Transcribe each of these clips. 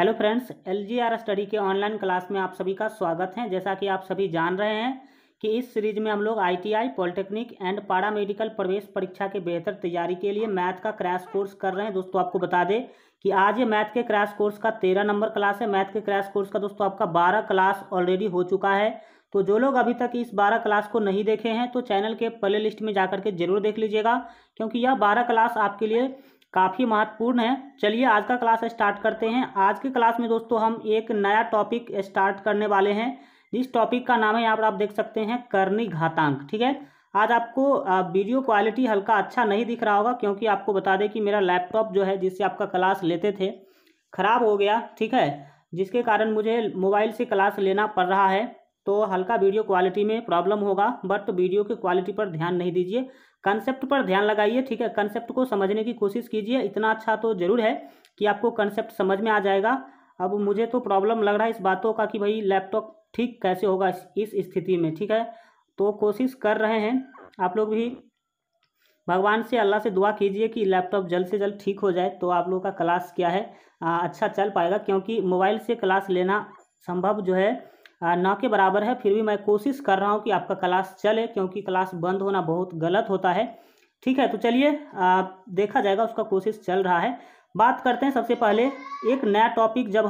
hello friends L study के online class में आप सभी का स्वागत है जैसा कि आप सभी जान रहे हैं कि इस सीरीज में हम लोग ITI polytechnic and paramedical प्रवेश परीक्षा के बेहतर तैयारी के लिए मैथ का क्रैश कोर्स कर रहे हैं दोस्तों आपको बता दें कि आज ये मैथ के क्रैश कोर्स का तेरह नंबर क्लास है मैथ के क्रैश कोर्स का दोस्तों आपका बारह क्लास ऑलरेडी हो चुका है तो जो लोग अभी तक इस बारह क्लास को नहीं देखे हैं तो चैनल के प्ले लिस्ट में जाकर के जरूर देख लीजिएगा क्योंकि यह बारह क्लास आपके लिए काफ़ी महत्वपूर्ण है चलिए आज का क्लास स्टार्ट करते हैं आज के क्लास में दोस्तों हम एक नया टॉपिक स्टार्ट करने वाले हैं जिस टॉपिक का नाम है यहाँ पर आप देख सकते हैं करनी घातांक ठीक है आज आपको वीडियो क्वालिटी हल्का अच्छा नहीं दिख रहा होगा क्योंकि आपको बता दें कि मेरा लैपटॉप जो है जिससे आपका क्लास लेते थे ख़राब हो गया ठीक है जिसके कारण मुझे मोबाइल से क्लास लेना पड़ रहा है तो हल्का वीडियो क्वालिटी में प्रॉब्लम होगा बट वीडियो की क्वालिटी पर ध्यान नहीं दीजिए कंसेप्ट पर ध्यान लगाइए ठीक है कंसेप्ट को समझने की कोशिश कीजिए इतना अच्छा तो जरूर है कि आपको कंसेप्ट समझ में आ जाएगा अब मुझे तो प्रॉब्लम लग रहा है इस बातों का कि भाई लैपटॉप ठीक कैसे होगा इस स्थिति में ठीक है तो कोशिश कर रहे हैं आप लोग भी भगवान से अल्लाह से दुआ कीजिए कि लैपटॉप जल्द से जल्द ठीक हो जाए तो आप लोगों का क्लास क्या है आ, अच्छा चल पाएगा क्योंकि मोबाइल से क्लास लेना संभव जो है हाँ, ना के बराबर है फिर भी मैं कोशिश कर रहा हूँ कि आपका क्लास चले क्योंकि क्लास बंद होना बहुत गलत होता है ठीक है तो चलिए देखा जाएगा उसका कोशिश चल रहा है बात करते हैं सबसे पहले एक नया टॉपिक जब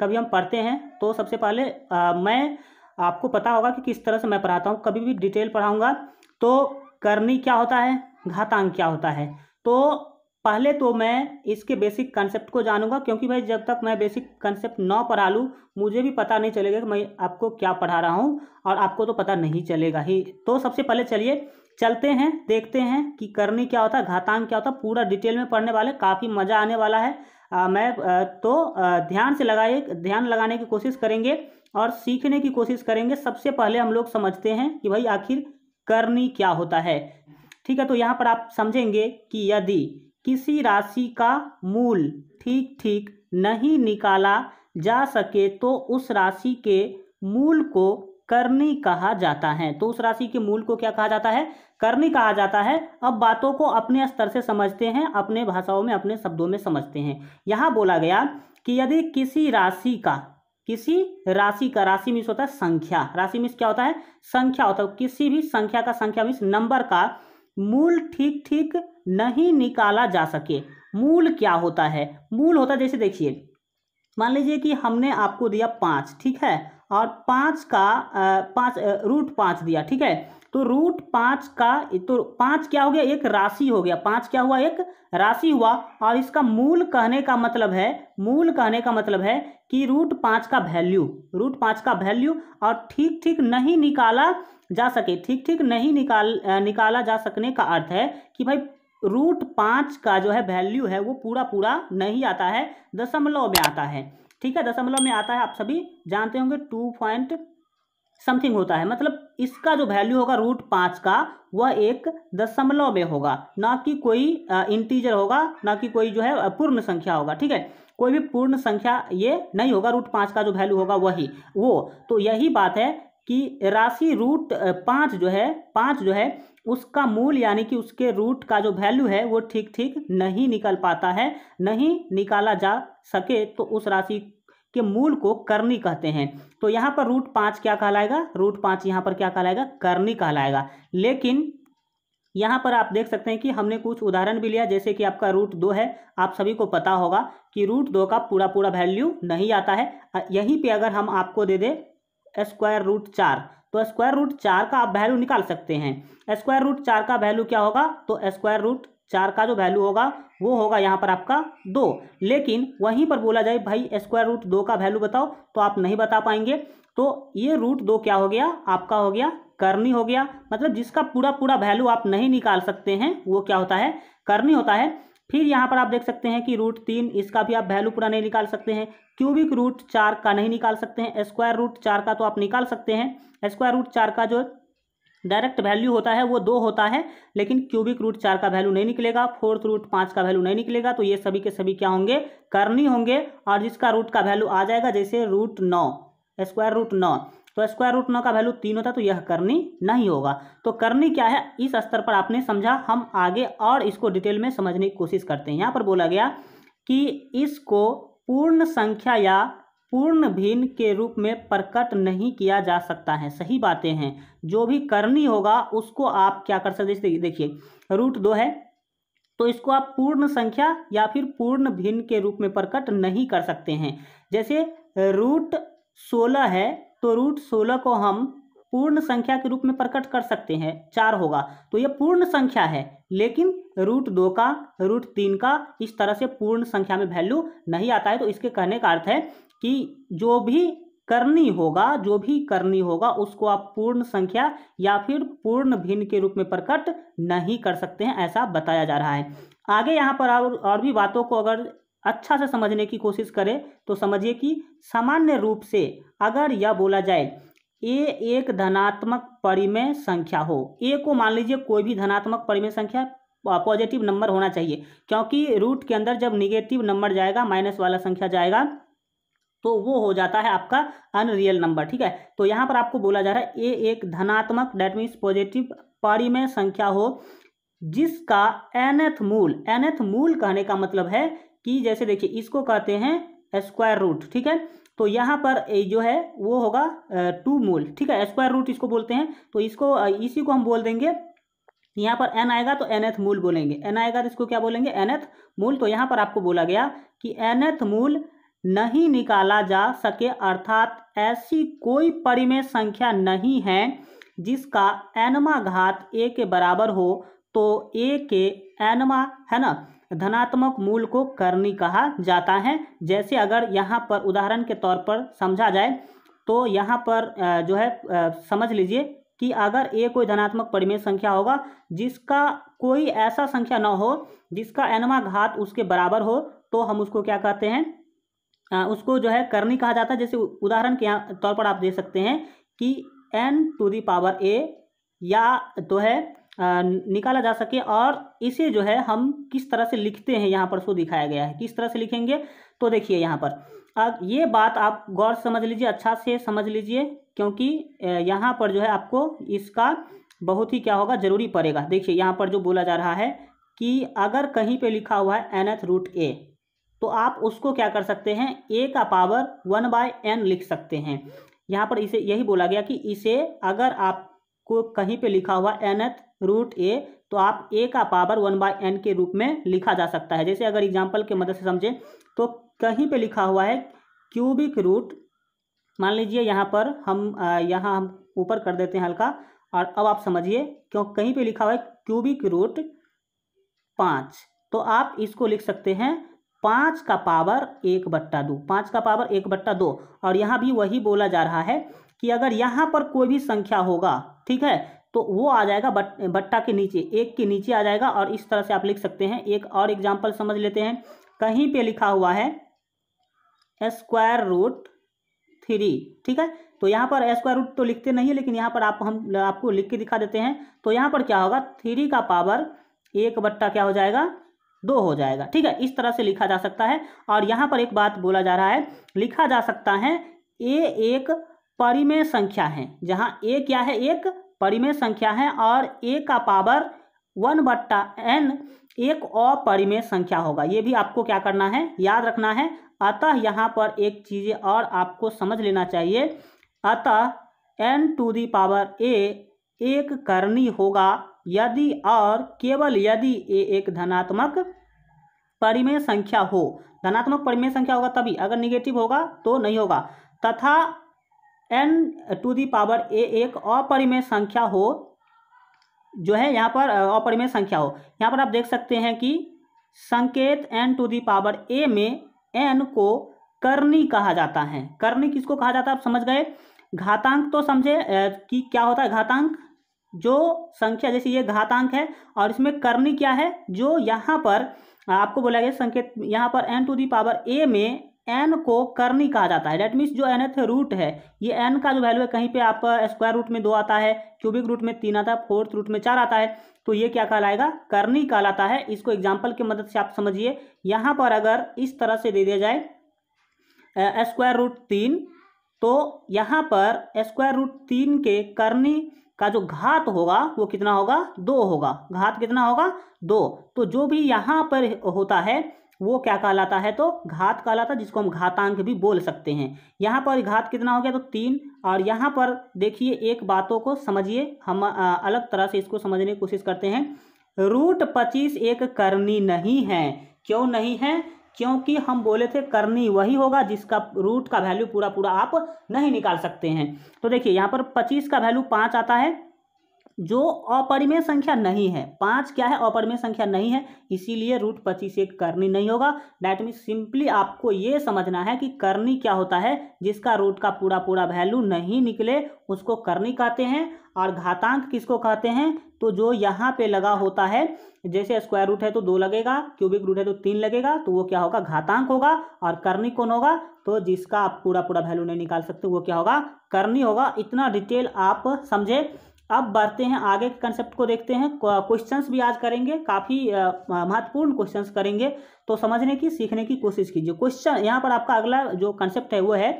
कभी हम पढ़ते हैं तो सबसे पहले आ, मैं आपको पता होगा कि किस तरह से मैं पढ़ाता हूँ कभी भी डिटेल पढ़ाऊँगा तो करनी क्या होता है घातांक क्या होता है तो पहले तो मैं इसके बेसिक कंसेप्ट को जानूंगा क्योंकि भाई जब तक मैं बेसिक कंसेप्ट ना पढ़ा लूँ मुझे भी पता नहीं चलेगा कि मैं आपको क्या पढ़ा रहा हूँ और आपको तो पता नहीं चलेगा ही तो सबसे पहले चलिए चलते हैं देखते हैं कि करनी क्या होता है घातांक क्या होता है पूरा डिटेल में पढ़ने वाले काफ़ी मज़ा आने वाला है आ, मैं आ, तो आ, ध्यान से लगाए ध्यान लगाने की कोशिश करेंगे और सीखने की कोशिश करेंगे सबसे पहले हम लोग समझते हैं कि भाई आखिर करनी क्या होता है ठीक है तो यहाँ पर आप समझेंगे कि यदि किसी राशि का मूल ठीक ठीक नहीं निकाला जा सके तो उस राशि के मूल को करनी कहा जाता है तो उस राशि के मूल को क्या कहा जाता है करनी कहा जाता है अब बातों को अपने स्तर से समझते हैं अपने भाषाओं में अपने शब्दों में समझते हैं यहाँ बोला गया कि यदि किसी राशि का किसी राशि का राशि मीन्स होता है संख्या राशि मीन्स क्या होता है संख्या होता है किसी भी संख्या का संख्या मिस नंबर का मूल ठीक ठीक नहीं निकाला जा सके मूल क्या होता है मूल होता जैसे देखिए मान लीजिए कि हमने आपको दिया पाँच ठीक है और पाँच का पाँच रूट पाँच दिया ठीक है तो रूट पाँच का तो पाँच क्या हो गया एक राशि हो गया पाँच क्या हुआ एक राशि हुआ और इसका मूल कहने का मतलब है मूल कहने का मतलब है कि रूट पाँच का वैल्यू रूट पाँच का वैल्यू और ठीक ठीक नहीं निकाला जा सके ठीक ठीक नहीं निकाल निकाला जा सकने का अर्थ है कि भाई रूट पाँच का जो है वैल्यू है वो पूरा पूरा नहीं आता है दशमलव में आता है ठीक है दशमलव में आता है आप सभी जानते होंगे टू पॉइंट समथिंग होता है मतलब इसका जो वैल्यू होगा रूट पाँच का वह एक दशमलव में होगा ना कि कोई इंटीजर होगा ना कि कोई जो है पूर्ण संख्या होगा ठीक है कोई भी पूर्ण संख्या ये नहीं होगा रूट पाँच का जो वैल्यू होगा वही वो तो यही बात है कि राशि रूट पाँच जो है पाँच जो है उसका मूल यानी कि उसके रूट का जो वैल्यू है वो ठीक ठीक नहीं निकल पाता है नहीं निकाला जा सके तो उस राशि के मूल को करनी कहते हैं तो यहाँ पर रूट पाँच क्या कहलाएगा रूट पाँच यहाँ पर क्या कहलाएगा करनी कहलाएगा लेकिन यहाँ पर आप देख सकते हैं कि हमने कुछ उदाहरण भी लिया जैसे कि आपका रूट दो है आप सभी को पता होगा कि रूट दो का पूरा पूरा वैल्यू नहीं आता है यहीं पे अगर हम आपको दे दें स्क्वायर रूट चार तो स्क्वायर रूट चार का आप वैल्यू निकाल सकते हैं स्क्वायर रूट चार का वैल्यू क्या होगा तो स्क्वायर रूट चार का जो वैल्यू होगा वो होगा यहाँ पर आपका दो लेकिन वहीं पर बोला जाए भाई स्क्वायर रूट दो का वैल्यू बताओ तो आप नहीं बता पाएंगे तो ये रूट दो क्या हो गया आपका हो गया करनी हो गया मतलब जिसका पूरा पूरा वैल्यू आप नहीं निकाल सकते हैं वो क्या होता है करनी होता है फिर यहाँ पर आप देख सकते हैं कि रूट तीन इसका भी आप वैल्यू पूरा नहीं निकाल सकते हैं क्यूबिक रूट चार का नहीं निकाल सकते हैं स्क्वायर रूट चार का तो आप निकाल सकते हैं स्क्वायर रूट चार का जो डायरेक्ट वैल्यू होता है वो दो होता है लेकिन क्यूबिक रूट चार का वैल्यू नहीं निकलेगा फोर्थ रूट पाँच का वैल्यू नहीं निकलेगा तो ये सभी के सभी क्या होंगे करनी होंगे और जिसका रूट का वैल्यू आ जाएगा जैसे रूट नौ स्क्वायर रूट नौ तो स्क्वायर रूट नौ का वैल्यू तीन होता तो यह करनी नहीं होगा तो करनी क्या है इस स्तर पर आपने समझा हम आगे और इसको डिटेल में समझने की कोशिश करते हैं यहाँ पर बोला गया कि इसको पूर्ण संख्या या पूर्ण भिन्न के रूप में प्रकट नहीं किया जा सकता है सही बातें हैं जो भी करनी होगा उसको आप क्या कर सकते हैं देखिए रूट दो है तो इसको आप पूर्ण संख्या या फिर पूर्ण भिन्न के रूप में प्रकट नहीं कर सकते हैं जैसे रूट सोलह है तो रूट सोलह को हम पूर्ण संख्या के रूप में प्रकट कर सकते हैं चार होगा तो यह पूर्ण संख्या है लेकिन रूट दो का रूट तीन का इस तरह से पूर्ण संख्या में वैल्यू नहीं आता है तो इसके कहने का अर्थ है कि जो भी करनी होगा जो भी करनी होगा उसको आप पूर्ण संख्या या फिर पूर्ण भिन्न के रूप में प्रकट नहीं कर सकते हैं ऐसा बताया जा रहा है आगे यहाँ पर और, और भी बातों को अगर अच्छा से समझने की कोशिश करें तो समझिए कि सामान्य रूप से अगर यह बोला जाए ए एक धनात्मक परिमेय संख्या हो ए को मान लीजिए कोई भी धनात्मक परिमेय संख्या पॉजिटिव नंबर होना चाहिए क्योंकि रूट के अंदर जब निगेटिव नंबर जाएगा माइनस वाला संख्या जाएगा तो वो हो जाता है आपका अनरियल नंबर ठीक है तो यहाँ पर आपको बोला जा रहा है ए एक धनात्मक डैट मीन्स पॉजिटिव परिमेय संख्या हो जिसका एनथ मूल एनेथ मूल कहने का मतलब है कि जैसे देखिए इसको कहते हैं स्क्वायर रूट ठीक है तो यहाँ पर जो है वो होगा टू मोल ठीक है स्क्वायर रूट इसको बोलते हैं तो इसको इसी को हम बोल देंगे यहाँ पर एन आएगा तो एन एथ मूल बोलेंगे एन आएगा तो इसको क्या बोलेंगे एन एथ मूल तो यहाँ पर आपको बोला गया कि एन एथ मूल नहीं निकाला जा सके अर्थात ऐसी कोई परिमेय संख्या नहीं है जिसका एनमा घात ए के बराबर हो तो ए के एनमा है ना धनात्मक मूल को करनी कहा जाता है जैसे अगर यहाँ पर उदाहरण के तौर पर समझा जाए तो यहाँ पर जो है समझ लीजिए कि अगर ए कोई धनात्मक परिमेय संख्या होगा जिसका कोई ऐसा संख्या ना हो जिसका एनवा घात उसके बराबर हो तो हम उसको क्या कहते हैं उसको जो है करनी कहा जाता है जैसे उदाहरण के तौर पर आप दे सकते हैं कि n to the power a या तो है निकाला जा सके और इसे जो है हम किस तरह से लिखते हैं यहाँ पर सो दिखाया गया है किस तरह से लिखेंगे तो देखिए यहाँ पर अब ये बात आप गौर समझ लीजिए अच्छा से समझ लीजिए क्योंकि यहाँ पर जो है आपको इसका बहुत ही क्या होगा जरूरी पड़ेगा देखिए यहाँ पर जो बोला जा रहा है कि अगर कहीं पे लिखा हुआ है एन एथ रूट ए तो आप उसको क्या कर सकते हैं ए का पावर वन बाय एन लिख सकते हैं यहाँ पर इसे यही बोला गया कि इसे अगर आपको कहीं पे लिखा हुआ एन एथ रूट ए तो आप ए का पावर वन बाय एन के रूप में लिखा जा सकता है जैसे अगर एग्जाम्पल के मदद से समझें तो कहीं पे लिखा हुआ है क्यूबिक रूट मान लीजिए यहाँ पर हम यहाँ हम ऊपर कर देते हैं हल्का और अब आप समझिए क्यों कहीं पे लिखा हुआ है क्यूबिक रूट पाँच तो आप इसको लिख सकते हैं पाँच का पावर एक बट्टा दो पाँच का पावर एक बट्टा दो और यहाँ भी वही बोला जा रहा है कि अगर यहाँ पर कोई भी संख्या होगा ठीक है तो वो आ जाएगा बट बट्टा के नीचे एक के नीचे आ जाएगा और इस तरह से आप लिख सकते हैं एक और एग्जाम्पल समझ लेते हैं कहीं पे लिखा हुआ है स्क्वायर रूट थ्री ठीक है तो यहाँ पर स्क्वायर रूट तो लिखते नहीं है लेकिन यहाँ पर आप हम आपको लिख के दिखा देते हैं तो यहाँ पर क्या होगा थ्री का पावर एक बट्टा क्या हो जाएगा दो हो जाएगा ठीक है इस तरह से लिखा जा सकता है और यहाँ पर एक बात बोला जा रहा है लिखा जा सकता है ए एक परिमेय संख्या है जहाँ ए क्या है एक परिमेय संख्या है और ए का पावर वन बट्टा एन एक अपरिमेय संख्या होगा ये भी आपको क्या करना है याद रखना है अतः यहाँ पर एक चीज़ और आपको समझ लेना चाहिए अतः n to the power a एक करनी होगा यदि और केवल यदि ए एक धनात्मक परिमेय संख्या हो धनात्मक परिमेय संख्या होगा तभी अगर निगेटिव होगा तो नहीं होगा तथा n to the power a एक अपरिमेय संख्या हो जो है यहाँ पर अपरिमेय संख्या हो यहाँ पर आप देख सकते हैं कि संकेत n to the power a में एन को करनी कहा जाता है करनी किसको कहा जाता है आप समझ गए घातांक तो समझे कि क्या होता है घातांक जो संख्या जैसे ये घातांक है और इसमें करनी क्या है जो यहाँ पर आपको बोला गया संकेत यहाँ पर n to the power a में एन को करनी कहा जाता है डेट मीन्स जो एन रूट है ये एन का जो वैल्यू है कहीं पे आप स्क्वायर uh, रूट में दो आता है क्यूबिक रूट में तीन आता है फोर्थ रूट में चार आता है तो ये क्या कहलाएगा करनी कहलाता है इसको एग्जाम्पल की मदद से आप समझिए यहाँ पर अगर इस तरह से दे दिया जाए स्क्वायर uh, रूट तीन तो यहाँ पर स्क्वायर रूट तीन के करनी का जो घात होगा वो कितना होगा दो होगा घात कितना होगा दो तो जो भी यहाँ पर होता है वो क्या कहलाता है तो घात कहलाता है जिसको हम घातांक भी बोल सकते हैं यहाँ पर घात कितना हो गया तो तीन और यहाँ पर देखिए एक बातों को समझिए हम अलग तरह से इसको समझने की कोशिश करते हैं रूट पच्चीस एक करनी नहीं है क्यों नहीं है क्योंकि हम बोले थे करनी वही होगा जिसका रूट का वैल्यू पूरा पूरा आप नहीं निकाल सकते हैं तो देखिए यहाँ पर पच्चीस का वैल्यू पाँच आता है जो अपरिमेय संख्या नहीं है पाँच क्या है अपरिमेय संख्या नहीं है इसीलिए रूट पच्चीस एक करनी नहीं होगा डैट मीन सिंपली आपको ये समझना है कि करनी क्या होता है जिसका रूट का पूरा पूरा वैल्यू नहीं निकले उसको करनी कहते हैं और घातांक किसको कहते हैं तो जो यहाँ पे लगा होता है जैसे स्क्वायर रूट है तो दो लगेगा क्यूबिक रूट है तो तीन लगेगा तो वो क्या होगा घातांक होगा और करनी कौन होगा तो जिसका आप पूरा पूरा वैल्यू नहीं निकाल सकते वो क्या होगा करनी होगा इतना डिटेल आप समझे अब बढ़ते हैं आगे के कंसेप्ट को देखते हैं क्वेश्चंस भी आज करेंगे काफ़ी महत्वपूर्ण क्वेश्चंस करेंगे तो समझने की सीखने की कोशिश कीजिए क्वेश्चन यहाँ पर आपका अगला जो कंसेप्ट है वो है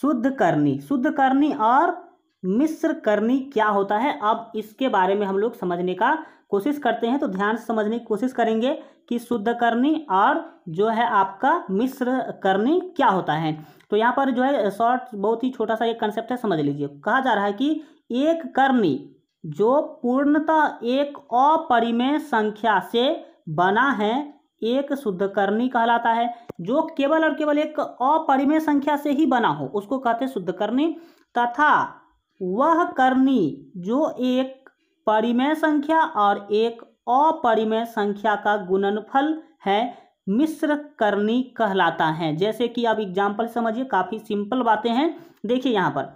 शुद्ध करनी शुद्ध करनी और मिश्र करनी क्या होता है अब इसके बारे में हम लोग समझने का कोशिश करते हैं तो ध्यान से समझने की कोशिश करेंगे कि शुद्ध करनी और जो है आपका मिश्र करनी क्या होता है तो यहाँ पर जो है शॉर्ट बहुत ही छोटा सा एक कंसेप्ट है समझ लीजिए कहा जा रहा है कि एक करनी जो पूर्णतः एक अपरिमेय संख्या से बना है एक शुद्ध करनी कहलाता है जो केवल और केवल एक अपरिमेय संख्या से ही बना हो उसको कहते हैं करनी तथा वह कर्णी जो एक परिमेय संख्या और एक अपरिमेय संख्या का गुणनफल है मिश्र करनी कहलाता है जैसे कि आप एग्जाम्पल समझिए काफ़ी सिंपल बातें हैं देखिए यहाँ पर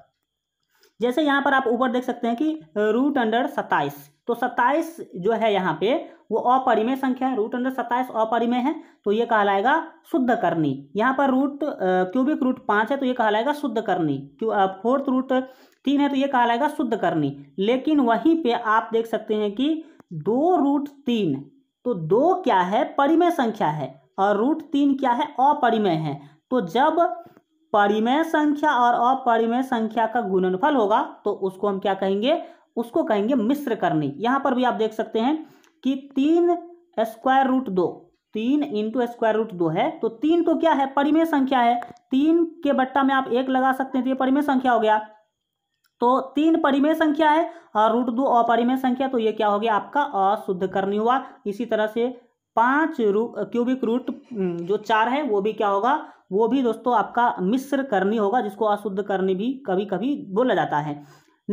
जैसे यहाँ पर आप ऊपर देख सकते हैं कि रूट अंडर सत्ताईस तो सत्ताईस जो है यहाँ पे वो अपरिमेय संख्या है रूट अंडर सत्ताईस अपरिमेय है तो ये कहलाएगा शुद्ध करनी यहाँ पर रूट क्यूबिक रूट पाँच है तो ये कहलाएगा शुद्ध करनी क्यों फोर्थ रूट तीन है तो ये कहलाएगा शुद्ध करनी लेकिन वहीं पे आप देख सकते हैं कि दो रूट तीन तो दो क्या है परिमेय संख्या है और रूट तीन क्या है अपरिमेय है तो जब परिमेय संख्या और अपरिमेय संख्या का गुणनफल होगा तो उसको हम क्या कहेंगे उसको कहेंगे मिश्र करनी यहां पर भी आप देख सकते हैं कि तीन स्क्वायर रूट दो तीन इंटू स्क्वायर रूट दो है तो तीन तो क्या है परिमेय संख्या है तीन के बट्टा में आप एक लगा सकते हैं तो ये परिमेय संख्या हो गया तो तीन परिमेय संख्या है और रूट दो अपरिमेय संख्या तो ये क्या हो गया आपका अशुद्ध करनी हुआ इसी तरह से पांच रू क्यूबिक रूट जो चार है वो भी क्या होगा वो भी दोस्तों आपका मिश्र करनी होगा जिसको अशुद्ध करनी भी कभी कभी बोला जाता है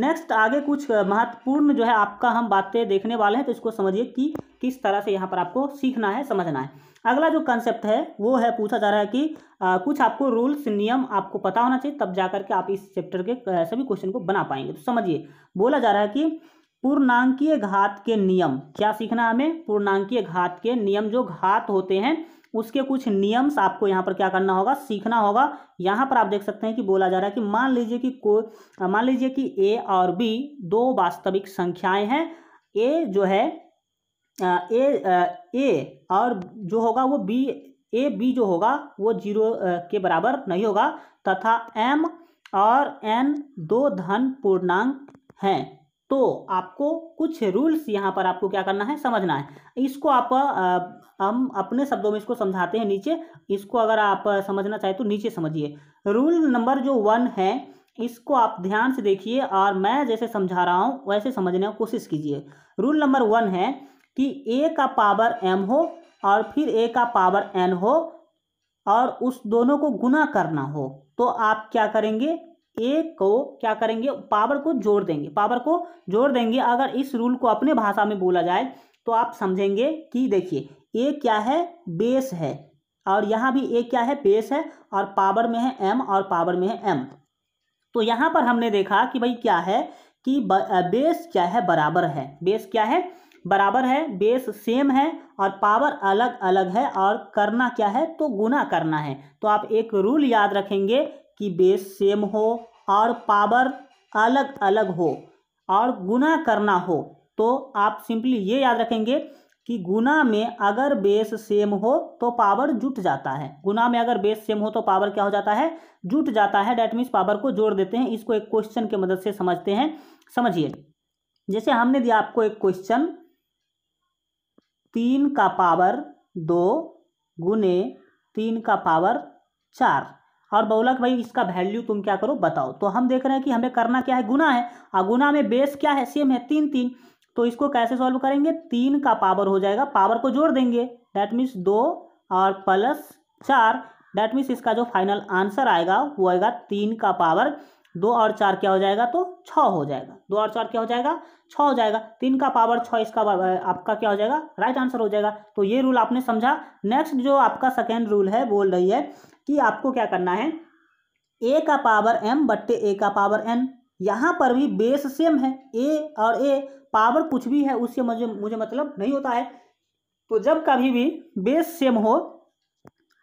नेक्स्ट आगे कुछ महत्वपूर्ण जो है आपका हम बातें देखने वाले हैं तो इसको समझिए कि किस तरह से यहाँ पर आपको सीखना है समझना है अगला जो कंसेप्ट है वो है पूछा जा रहा है कि आ, कुछ आपको रूल्स नियम आपको पता होना चाहिए तब जाकर के आप इस चैप्टर के सभी क्वेश्चन को बना पाएंगे तो समझिए बोला जा रहा है कि पूर्णांकीय घात के नियम क्या सीखना हमें पूर्णांकीय घात के नियम जो घात होते हैं उसके कुछ नियम्स आपको यहाँ पर क्या करना होगा सीखना होगा यहाँ पर आप देख सकते हैं कि बोला जा रहा है कि मान लीजिए कि को मान लीजिए कि ए और बी दो वास्तविक संख्याएं हैं ए जो है ए ए और जो होगा वो बी ए बी जो होगा वो जीरो के बराबर नहीं होगा तथा एम और एन दो धन पूर्णांक हैं तो आपको कुछ रूल्स यहाँ पर आपको क्या करना है समझना है इसको आप हम अपने शब्दों में इसको समझाते हैं नीचे इसको अगर आप समझना चाहें तो नीचे समझिए रूल नंबर जो वन है इसको आप ध्यान से देखिए और मैं जैसे समझा रहा हूँ वैसे समझने की कोशिश कीजिए रूल नंबर वन है कि ए का पावर एम हो और फिर ए का पावर एन हो और उस दोनों को गुना करना हो तो आप क्या करेंगे एक को क्या करेंगे पावर को जोड़ देंगे पावर को जोड़ देंगे अगर इस रूल को अपने भाषा में बोला जाए तो आप समझेंगे कि देखिए ए क्या है बेस है और यहाँ भी ए क्या है बेस है और पावर में है एम और पावर में है एम तो यहाँ पर हमने देखा कि भाई क्या है कि बेस क्या है बराबर है बेस क्या है बराबर है बेस सेम है और पावर अलग अलग है और करना क्या है तो गुना करना है तो आप एक रूल याद रखेंगे की बेस सेम हो और पावर अलग अलग हो और गुना करना हो तो आप सिंपली ये याद रखेंगे कि गुना में अगर बेस सेम हो तो पावर जुट जाता है गुना में अगर बेस सेम हो तो पावर क्या हो जाता है जुट जाता है डैट मीन्स पावर को जोड़ देते हैं इसको एक क्वेश्चन के मदद से समझते हैं समझिए जैसे हमने दिया आपको एक क्वेश्चन तीन का पावर दो गुने तीन का पावर चार और बोला कि भाई इसका वैल्यू तुम क्या करो बताओ तो हम देख रहे हैं कि हमें करना क्या है गुना है और गुना में बेस क्या है सेम है तीन तीन तो इसको कैसे सॉल्व करेंगे तीन का पावर हो जाएगा पावर को जोड़ देंगे डैट मीन्स दो और प्लस चार डैट मीन्स इसका जो फाइनल आंसर आएगा वो आएगा तीन का पावर दो और चार क्या हो जाएगा तो छ हो जाएगा दो और चार क्या हो जाएगा छः हो जाएगा तीन का पावर छः इसका आपका क्या हो जाएगा राइट आंसर हो जाएगा तो ये रूल आपने समझा नेक्स्ट जो आपका सेकेंड रूल है बोल रही है कि आपको क्या करना है ए का पावर एम बट्टे ए का पावर एन यहाँ पर भी बेस सेम है ए और ए पावर कुछ भी है उससे मुझे मुझे मतलब नहीं होता है तो जब कभी भी बेस सेम हो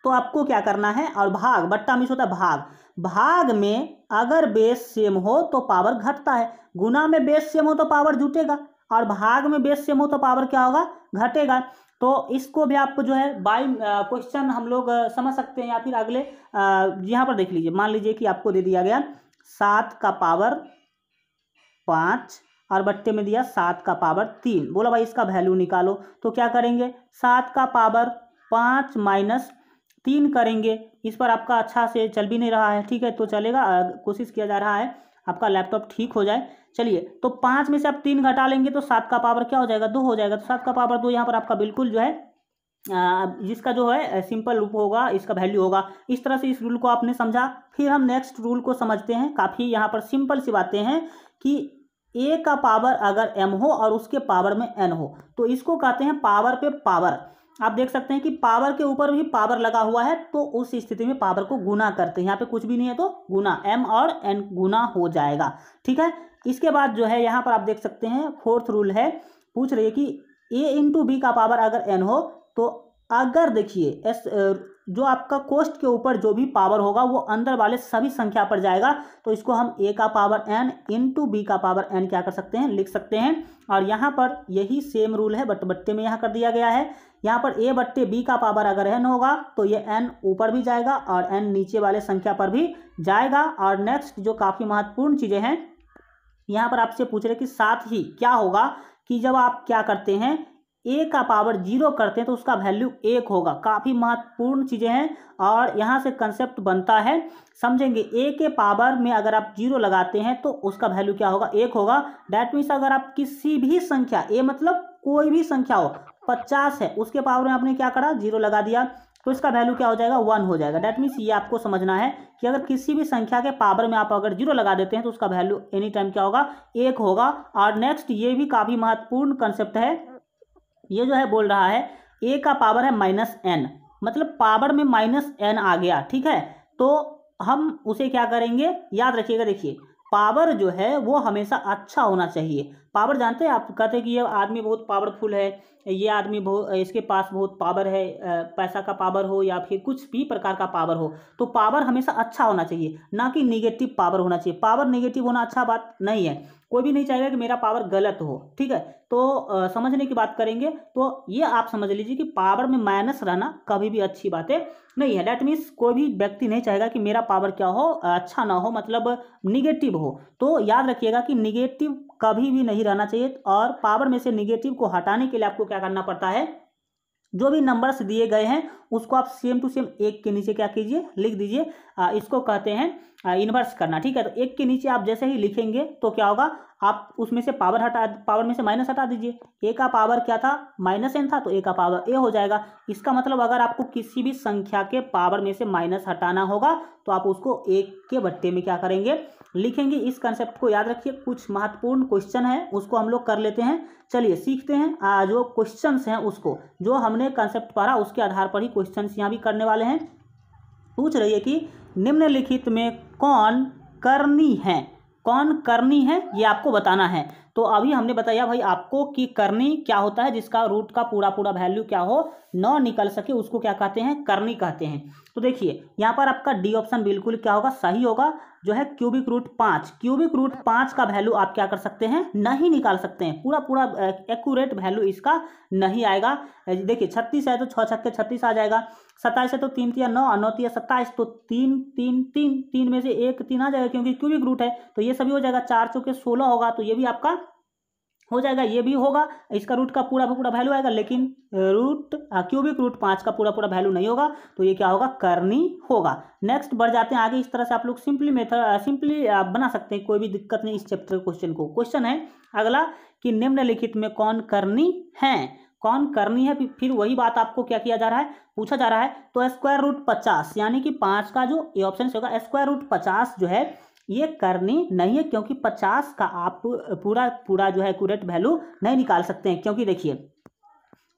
तो आपको क्या करना है और भाग बट्टा मिस होता है भाग भाग में अगर बेस सेम हो तो पावर घटता है गुना में बेस सेम हो तो पावर जुटेगा और भाग में बेस सेम हो तो पावर क्या होगा घटेगा तो इसको भी आपको जो है बाई क्वेश्चन uh, हम लोग uh, समझ सकते हैं या फिर अगले uh, यहाँ पर देख लीजिए मान लीजिए कि आपको दे दिया गया सात का पावर पाँच और बट्टे में दिया सात का पावर तीन बोला भाई इसका वैल्यू निकालो तो क्या करेंगे सात का पावर पाँच माइनस तीन करेंगे इस पर आपका अच्छा से चल भी नहीं रहा है ठीक है तो चलेगा कोशिश किया जा रहा है आपका लैपटॉप ठीक हो जाए चलिए तो पाँच में से आप तीन घटा लेंगे तो सात का पावर क्या हो जाएगा दो हो जाएगा तो सात का पावर दो यहाँ पर आपका बिल्कुल जो है जिसका जो है सिंपल रूप होगा इसका वैल्यू होगा इस तरह से इस रूल को आपने समझा फिर हम नेक्स्ट रूल को समझते हैं काफ़ी यहाँ पर सिंपल सी बातें हैं कि ए का पावर अगर एम हो और उसके पावर में एन हो तो इसको कहते हैं पावर पे पावर आप देख सकते हैं कि पावर के ऊपर भी पावर लगा हुआ है तो उस स्थिति में पावर को गुना करते हैं यहाँ पे कुछ भी नहीं है तो गुना एम और एन गुना हो जाएगा ठीक है इसके बाद जो है यहाँ पर आप देख सकते हैं फोर्थ रूल है पूछ रही है कि ए इंटू बी का पावर अगर एन हो तो अगर देखिए एस जो आपका कोस्ट के ऊपर जो भी पावर होगा वो अंदर वाले सभी संख्या पर जाएगा तो इसको हम ए का power n into b का पावर एन क्या कर सकते हैं लिख सकते हैं और यहाँ पर यही सेम रूल है बट बट्टे में यहाँ कर दिया गया है यहाँ पर ए बट्टे बी का पावर अगर एन होगा तो ये एन ऊपर भी जाएगा और एन नीचे वाले संख्या पर भी जाएगा और नेक्स्ट जो काफ़ी महत्वपूर्ण चीज़ें हैं यहाँ पर आपसे पूछ रहे कि साथ ही क्या होगा कि जब आप क्या करते हैं ए का पावर जीरो करते हैं तो उसका वैल्यू एक होगा काफ़ी महत्वपूर्ण चीज़ें हैं और यहाँ से कंसेप्ट बनता है समझेंगे ए के पावर में अगर आप जीरो लगाते हैं तो उसका वैल्यू क्या होगा एक होगा डैट मीन्स अगर आप किसी भी संख्या ए मतलब कोई भी संख्या हो पचास है उसके पावर में आपने क्या करा जीरो लगा दिया तो इसका वैल्यू क्या हो जाएगा वन हो जाएगा डैट मीन्स ये आपको समझना है कि अगर किसी भी संख्या के पावर में आप अगर जीरो लगा देते हैं तो उसका वैल्यू एनी टाइम क्या होगा एक होगा और नेक्स्ट ये भी काफ़ी महत्वपूर्ण कंसेप्ट है ये जो है बोल रहा है ए का पावर है माइनस एन मतलब पावर में माइनस एन आ गया ठीक है तो हम उसे क्या करेंगे याद रखिएगा देखिए पावर जो है वो हमेशा अच्छा होना चाहिए पावर जानते हैं आप कहते हैं कि ये आदमी बहुत पावरफुल है ये आदमी बहुत इसके पास बहुत पावर है पैसा का पावर हो या फिर कुछ भी प्रकार का पावर हो तो पावर हमेशा अच्छा होना चाहिए ना कि निगेटिव पावर होना चाहिए पावर निगेटिव होना अच्छा बात नहीं है कोई भी नहीं चाहेगा कि मेरा पावर गलत हो ठीक है तो आ, समझने की बात करेंगे तो ये आप समझ लीजिए कि पावर में माइनस रहना कभी भी अच्छी बात है नहीं है डैट मीन्स कोई भी व्यक्ति नहीं चाहेगा कि मेरा पावर क्या हो अच्छा ना हो मतलब निगेटिव हो तो याद रखिएगा कि निगेटिव कभी भी नहीं रहना चाहिए और पावर में से निगेटिव को हटाने के लिए आपको क्या करना पड़ता है जो भी नंबर्स दिए गए हैं उसको आप सेम टू सेम एक के नीचे क्या कीजिए लिख दीजिए इसको कहते हैं इन्वर्स करना ठीक है तो एक के नीचे आप जैसे ही लिखेंगे तो क्या होगा आप उसमें से पावर हटा पावर में से माइनस हटा दीजिए ए का पावर क्या था माइनस एन था तो ए का पावर ए हो जाएगा इसका मतलब अगर आपको किसी भी संख्या के पावर में से माइनस हटाना होगा तो आप उसको एक के बट्टे में क्या करेंगे लिखेंगे इस कंसेप्ट को याद रखिए कुछ महत्वपूर्ण क्वेश्चन है उसको हम लोग कर लेते हैं चलिए सीखते हैं आ, जो क्वेश्चन हैं उसको जो हमने कंसेप्ट पढ़ा उसके आधार पर ही क्वेश्चन यहाँ भी करने वाले हैं पूछ रही है कि निम्नलिखित में कौन करनी है कौन करनी है ये आपको बताना है तो अभी हमने बताया भाई आपको कि करनी क्या होता है जिसका रूट का पूरा पूरा वैल्यू क्या हो न निकल सके उसको क्या कहते हैं करनी कहते हैं तो देखिए यहाँ पर आपका डी ऑप्शन बिल्कुल क्या होगा सही होगा जो है क्यूबिक रूट पांच क्यूबिक रूट पांच का वैल्यू आप क्या कर सकते हैं नहीं निकाल सकते हैं पूरा पूरा एक्यूरेट वैल्यू इसका नहीं आएगा देखिए छत्तीस है तो छः छक्के छत्तीस आ जाएगा सत्ताईस है तो तीन तीन नौ नौ तीन सत्ताईस तो तीन तीन तीन तीन में से एक तीन आ जाएगा क्योंकि क्यूबिक रूट है तो ये सभी हो जाएगा चार चौके सोलह होगा तो ये भी आपका हो जाएगा ये भी होगा इसका रूट का पूरा पूरा वैल्यू आएगा लेकिन रूट क्यूबिक रूट पाँच का पूरा पूरा वैल्यू नहीं होगा तो ये क्या होगा करनी होगा नेक्स्ट बढ़ जाते हैं आगे इस तरह से आप लोग सिंपली मेथड सिंपली आप बना सकते हैं कोई भी दिक्कत नहीं इस चैप्टर क्वेश्चन को क्वेश्चन है अगला कि निम्नलिखित में कौन करनी है कौन करनी है फिर वही बात आपको क्या किया जा रहा है पूछा जा रहा है तो स्क्वायर रूट पचास यानी कि पाँच का जो ये ऑप्शन होगा स्क्वायर रूट पचास जो है ये करनी नहीं है क्योंकि पचास का आप पूरा पूरा जो है एक्यूरेट वैल्यू नहीं निकाल सकते हैं क्योंकि देखिए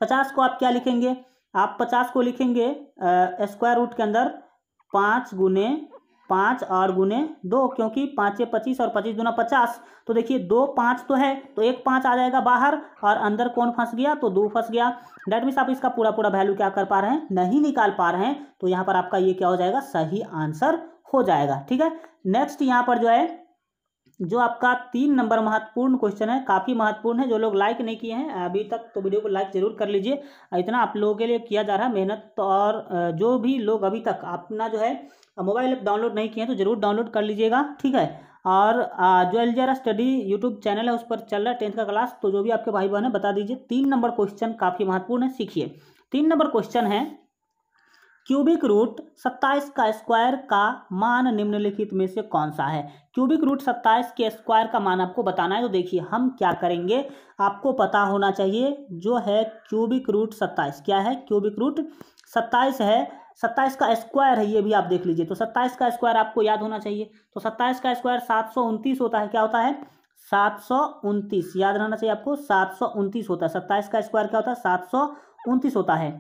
पचास को आप क्या लिखेंगे आप पचास को लिखेंगे स्क्वायर रूट के अंदर पाँच गुने पाँच और गुने दो क्योंकि पाँच पच्चीस और पच्चीस दोनों पचास तो देखिए दो पाँच तो है तो एक पाँच आ जाएगा बाहर और अंदर कौन फंस गया तो दो फंस गया डेट मीन्स आप इसका पूरा पूरा वैल्यू क्या कर पा रहे हैं नहीं निकाल पा रहे हैं तो यहाँ पर आपका ये क्या हो जाएगा सही आंसर हो जाएगा ठीक है नेक्स्ट यहाँ पर जो है जो आपका तीन नंबर महत्वपूर्ण क्वेश्चन है काफ़ी महत्वपूर्ण है जो लोग लाइक नहीं किए हैं अभी तक तो वीडियो को लाइक जरूर कर लीजिए इतना आप लोगों के लिए किया जा रहा है मेहनत तो और जो भी लोग अभी तक अपना जो है मोबाइल ऐप डाउनलोड नहीं किए हैं तो ज़रूर डाउनलोड कर लीजिएगा ठीक है और जो एल स्टडी यूट्यूब चैनल है उस पर चल रहा है टेंथ का क्लास तो जो भी आपके भाई बहन है बता दीजिए तीन नंबर क्वेश्चन काफ़ी महत्वपूर्ण है सीखिए तीन नंबर क्वेश्चन है क्यूबिक रूट सत्ताईस का स्क्वायर का मान निम्नलिखित में से कौन सा है क्यूबिक रूट सत्ताईस के स्क्वायर का मान आपको बताना है तो देखिए हम क्या करेंगे आपको पता होना चाहिए जो है क्यूबिक रूट सत्ताईस क्या है क्यूबिक रूट सत्ताईस है सत्ताईस का स्क्वायर है ये भी आप देख लीजिए तो सत्ताईस का स्क्वायर आपको याद होना चाहिए तो सत्ताईस का स्क्वायर सात सौ होता है क्या होता है सात सौ याद रहना चाहिए आपको सात सौ होता है सत्ताईस का स्क्वायर क्या होता है सात सौ होता है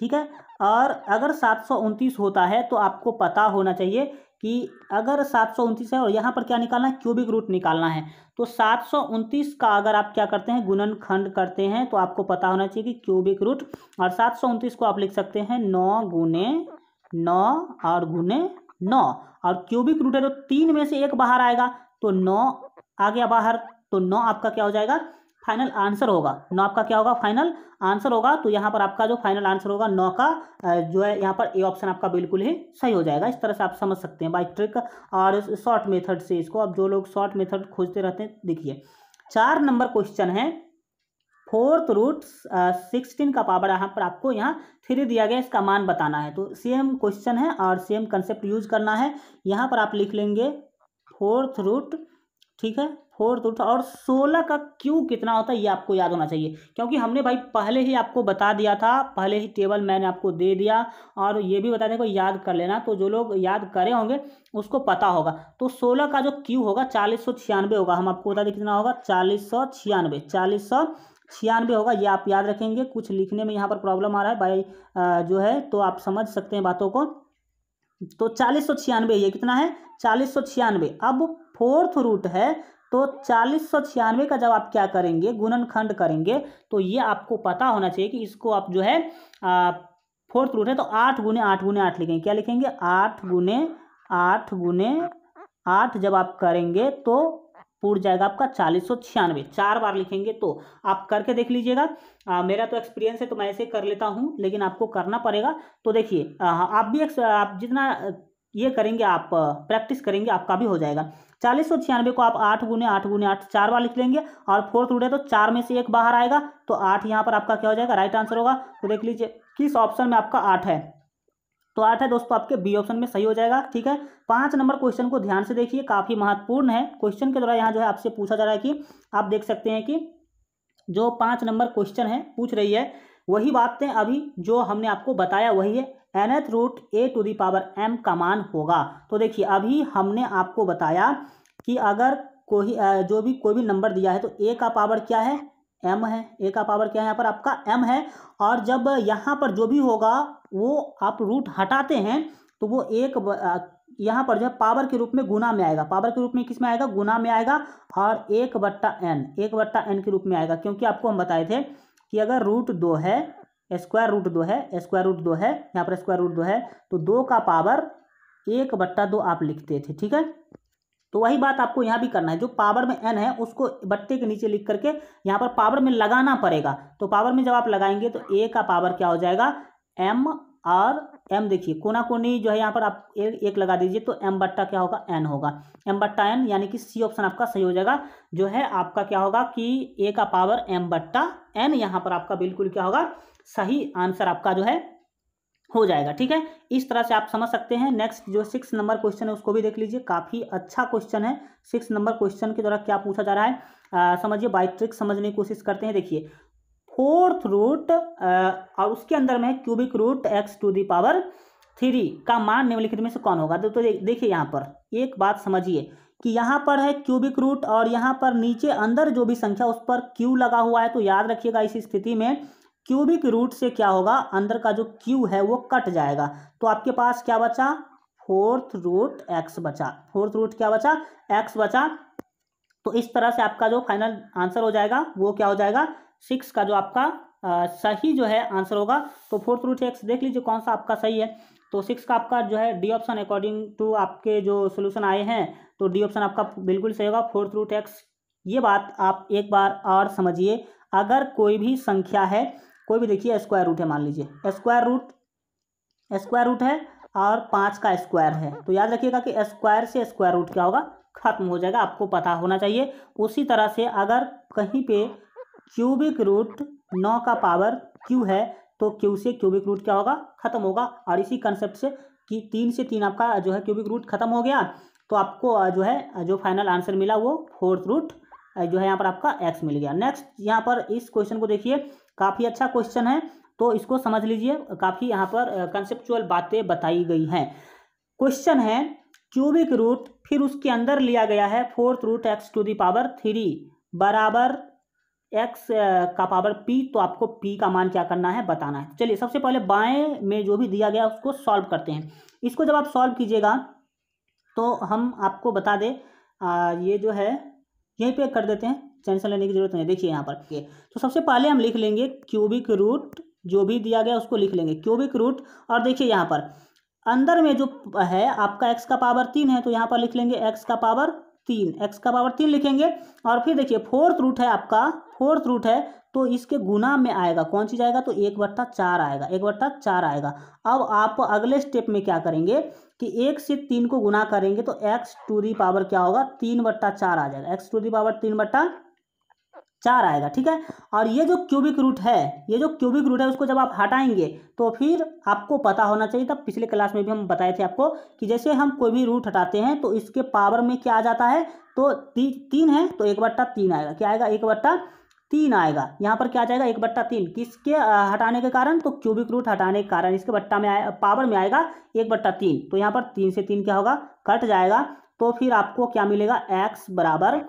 ठीक है और अगर सात सौ उनतीस होता है तो आपको पता होना चाहिए कि अगर सात सौ उनतीस है और यहाँ पर क्या निकालना है क्यूबिक रूट निकालना है तो सात सौ उनतीस का अगर आप क्या करते हैं गुणन खंड करते हैं तो आपको पता होना चाहिए कि क्यूबिक रूट और सात सौ उनतीस को आप लिख सकते हैं नौ गुने नौ और गुने नौ और क्यूबिक रूट है तो तीन में से एक बाहर आएगा तो नौ आ गया बाहर तो नौ आपका क्या हो जाएगा फाइनल आंसर होगा नौ आपका क्या होगा फाइनल आंसर होगा तो यहाँ पर आपका जो फाइनल आंसर होगा नौ का जो है यहाँ पर ए ऑप्शन आपका बिल्कुल ही सही हो जाएगा इस तरह से आप समझ सकते हैं बाई ट्रिक और शॉर्ट मेथड से इसको अब जो लोग शॉर्ट मेथड खोजते रहते हैं देखिए चार नंबर क्वेश्चन है फोर्थ रूट सिक्सटीन का पावर यहाँ पर आपको यहाँ थ्री दिया गया इसका मान बताना है तो सेम क्वेश्चन है और सेम कंसेप्ट यूज करना है यहाँ पर आप लिख लेंगे फोर्थ रूट ठीक है फोर्थ तो उठा और सोलह का क्यू कितना होता है ये आपको याद होना चाहिए क्योंकि हमने भाई पहले ही आपको बता दिया था पहले ही टेबल मैंने आपको दे दिया और ये भी बता दें को याद कर लेना तो जो लोग याद करे होंगे उसको पता होगा तो सोलह का जो क्यू होगा चालीस सौ छियानवे होगा हम आपको बता दें कितना होगा चालीस सौ छियानवे चालीस सौ छियानवे होगा ये आप याद रखेंगे कुछ लिखने में यहाँ पर प्रॉब्लम आ रहा है भाई जो है तो आप समझ सकते हैं बातों को तो चालीस सौ छियानवे ये कितना है चालीस सौ छियानवे अब फोर्थ रूट है तो चालीस सौ छियानवे का जब आप क्या करेंगे गुणनखंड करेंगे तो ये आपको पता होना चाहिए कि इसको आप जो है फोर्थ रूट है तो आठ गुने आठ गुने आठ लिखेंगे क्या लिखेंगे आठ गुने आठ गुने आठ जब आप करेंगे तो पूर्ण जाएगा आपका चालीस सौ छियानवे चार बार लिखेंगे तो आप करके देख लीजिएगा मेरा तो एक्सपीरियंस है तो मैं ऐसे कर लेता हूँ लेकिन आपको करना पड़ेगा तो देखिए आप भी एक, आप जितना ये करेंगे आप प्रैक्टिस करेंगे आपका भी हो जाएगा चालीस सौ छियानवे को आप आठ गुने आठ गुने आठ चार बार लिख लेंगे और फोर्थ रूट है तो चार में से एक बाहर आएगा तो आठ यहाँ पर आपका क्या हो जाएगा राइट आंसर होगा तो देख लीजिए किस ऑप्शन में आपका आठ है तो आठ है दोस्तों आपके बी ऑप्शन में सही हो जाएगा ठीक है पाँच नंबर क्वेश्चन को ध्यान से देखिए काफ़ी महत्वपूर्ण है क्वेश्चन के द्वारा यहाँ जो है आपसे पूछा जा रहा है कि आप देख सकते हैं कि जो पाँच नंबर क्वेश्चन है पूछ रही है वही बातें अभी जो हमने आपको बताया वही है nth root a to the power m का मान होगा तो देखिए अभी हमने आपको बताया कि अगर कोई जो भी कोई भी नंबर दिया है तो ए का पावर क्या है एम है ए का पावर क्या है यहाँ पर आपका एम है और जब यहाँ पर जो भी होगा वो आप रूट हटाते हैं तो वो एक यहाँ पर जो है पावर के रूप में गुना में आएगा पावर के रूप में किस में आएगा गुना में आएगा और एक बट्टा एन एक बट्टा एन के रूप में आएगा क्योंकि आपको हम बताए थे कि अगर रूट दो है स्क्वायर रूट दो है स्क्वायर रूट दो है यहाँ पर स्क्वायर रूट दो है तो दो का पावर एक बट्टा दो आप लिखते थे ठीक है तो वही बात आपको यहाँ भी करना है जो पावर में एन है उसको बट्टे के नीचे लिख करके यहाँ पर पावर में लगाना पड़ेगा तो पावर में जब आप लगाएंगे तो ए का पावर क्या हो जाएगा एम आर एम देखिए कोना कोनी जो है यहाँ पर आप ए, एक लगा दीजिए तो एम बट्टा क्या होगा एन होगा एम बट्टा एन यानी कि सी ऑप्शन आपका सही हो जाएगा जो है आपका क्या होगा कि ए का पावर एम बट्टा एन यहाँ पर आपका बिल्कुल क्या होगा सही आंसर आपका जो है हो जाएगा ठीक है इस तरह से आप समझ सकते हैं नेक्स्ट जो सिक्स नंबर क्वेश्चन है उसको भी देख लीजिए काफ़ी अच्छा क्वेश्चन है सिक्स नंबर क्वेश्चन के द्वारा क्या पूछा जा रहा है समझिए बाई ट्रिक समझने की कोशिश करते हैं देखिए फोर्थ रूट और उसके अंदर में cubic root x to the power three का मान निम्नलिखित में से कौन होगा तो, तो देखिए यहाँ पर एक बात समझिए कि यहाँ पर है क्यूबिक रूट और यहाँ पर नीचे अंदर जो भी संख्या उस पर क्यू लगा हुआ है तो याद रखिएगा इस स्थिति में क्यूबिक रूट से क्या होगा अंदर का जो क्यू है वो कट जाएगा तो आपके पास क्या बचा फोर्थ रूट एक्स बचा फोर्थ रूट क्या बचा एक्स बचा तो इस तरह से आपका जो फाइनल आंसर हो जाएगा वो क्या हो जाएगा सिक्स का जो आपका आ, सही जो है आंसर होगा तो फोर्थ रूट एक्स देख लीजिए कौन सा आपका सही है तो सिक्स का आपका जो है डी ऑप्शन अकॉर्डिंग टू आपके जो सोल्यूशन आए हैं तो डी ऑप्शन आपका बिल्कुल सही होगा फोर्थ रूट एक्स ये बात आप एक बार और समझिए अगर कोई भी संख्या है कोई भी देखिए स्क्वायर रूट है मान लीजिए स्क्वायर रूट स्क्वायर रूट है और पाँच का स्क्वायर है तो याद रखिएगा कि स्क्वायर से स्क्वायर रूट क्या होगा खत्म हो जाएगा आपको पता होना चाहिए उसी तरह से अगर कहीं पे क्यूबिक रूट नौ का पावर क्यू है तो क्यू से क्यूबिक रूट क्या होगा खत्म होगा और इसी कंसेप्ट से कि तीन से तीन आपका जो है क्यूबिक रूट खत्म हो गया तो आपको जो है जो फाइनल आंसर मिला वो फोर्थ रूट जो है यहाँ पर आपका एक्स मिल गया नेक्स्ट यहाँ पर इस क्वेश्चन को देखिए काफ़ी अच्छा क्वेश्चन है तो इसको समझ लीजिए काफ़ी यहाँ पर कंसेप्चुअल बातें बताई गई हैं क्वेश्चन है क्यूबिक रूट फिर उसके अंदर लिया गया है fourth root x to the power three बराबर एक्स का पावर पी तो आपको पी का मान क्या करना है बताना है चलिए सबसे पहले बाएं में जो भी दिया गया उसको सॉल्व करते हैं इसको जब आप सॉल्व कीजिएगा तो हम आपको बता दें ये जो है यहीं पे कर देते हैं टेंशन लेने की जरूरत नहीं देखिए यहाँ पर ये तो सबसे पहले हम लिख लेंगे क्यूबिक रूट जो भी दिया गया उसको लिख लेंगे क्यूबिक रूट और देखिए यहाँ पर अंदर में जो है आपका एक्स का पावर तीन है तो यहाँ पर लिख लेंगे एक्स का पावर तीन एक्स का पावर तीन लिखेंगे और फिर देखिए फोर्थ रूट है आपका फोर्थ रूट है तो इसके गुना में आएगा कौन चीज़ आएगा तो एक बट्टा चार आएगा एक बट्टा चार आएगा अब आप अगले स्टेप में क्या करेंगे कि एक से तीन को गुना करेंगे तो एक्स टू दी पावर क्या होगा तीन बट्टा चार आ जाएगा एक्स टू दी पावर तीन बट्टा चार आएगा ठीक है और ये जो क्यूबिक रूट है ये जो क्यूबिक रूट है उसको जब आप हटाएंगे तो फिर आपको पता होना चाहिए था पिछले क्लास में भी हम बताए थे आपको कि जैसे हम कोई भी रूट हटाते हैं तो इसके पावर में क्या आ जाता है तो ती, तीन है तो एक बट्टा तीन आएगा क्या आएगा एक बट्टा तीन आएगा यहाँ पर क्या आ जाएगा एक बट्टा तीन किसके हटाने के कारण तो क्यूबिक रूट हटाने के कारण इसके बट्टा में आए पावर में आएगा एक बट्टा तीन तो यहाँ पर तीन से तीन क्या होगा कट जाएगा तो फिर आपको क्या मिलेगा एक्स बराबर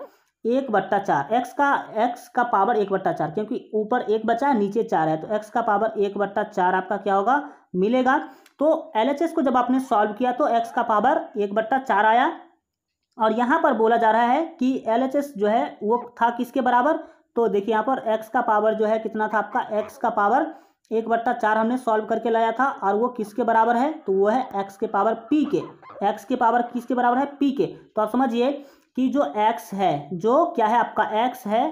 एक बट्टा चार एक्स का एक्स का पावर एक बट्टा चार क्योंकि ऊपर एक बचा है नीचे चार है तो एक्स का पावर एक बट्टा चार आपका क्या होगा मिलेगा तो एल को जब आपने सॉल्व किया तो एक्स का पावर एक बट्टा चार आया और यहाँ पर बोला जा रहा है कि एल जो है वो था किसके बराबर तो देखिए यहाँ पर x का पावर जो है कितना था आपका x का पावर एक बट्टा चार हमने सॉल्व करके लाया था और वो किसके बराबर है तो वो है x के पावर p के x के पावर किसके बराबर है p के तो आप समझिए कि जो x है जो क्या है आपका x है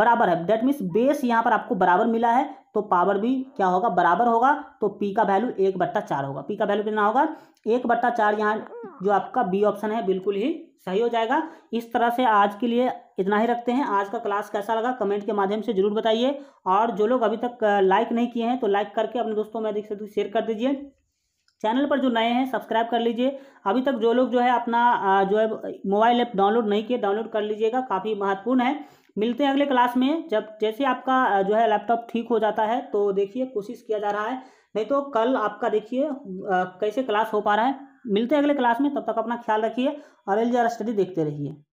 बराबर है डेट मीन्स बेस यहाँ पर आपको बराबर मिला है तो पावर भी क्या होगा बराबर होगा तो पी का वैल्यू एक बट्टा चार होगा पी का वैल्यू कितना होगा एक बट्टा चार यहाँ जो आपका बी ऑप्शन है बिल्कुल ही सही हो जाएगा इस तरह से आज के लिए इतना ही रखते हैं आज का क्लास कैसा लगा कमेंट के माध्यम से जरूर बताइए और जो लोग अभी तक लाइक नहीं किए हैं तो लाइक करके अपने दोस्तों में अधिक से अधिक शेयर कर दीजिए चैनल पर जो नए हैं सब्सक्राइब कर लीजिए अभी तक जो लोग जो है अपना जो है मोबाइल ऐप डाउनलोड नहीं किए डाउनलोड कर लीजिएगा काफ़ी महत्वपूर्ण है मिलते हैं अगले क्लास में जब जैसे आपका जो है लैपटॉप ठीक हो जाता है तो देखिए कोशिश किया जा रहा है नहीं तो कल आपका देखिए कैसे क्लास हो पा रहा है मिलते हैं अगले क्लास में तब तक अपना ख्याल रखिए और एल स्टडी देखते रहिए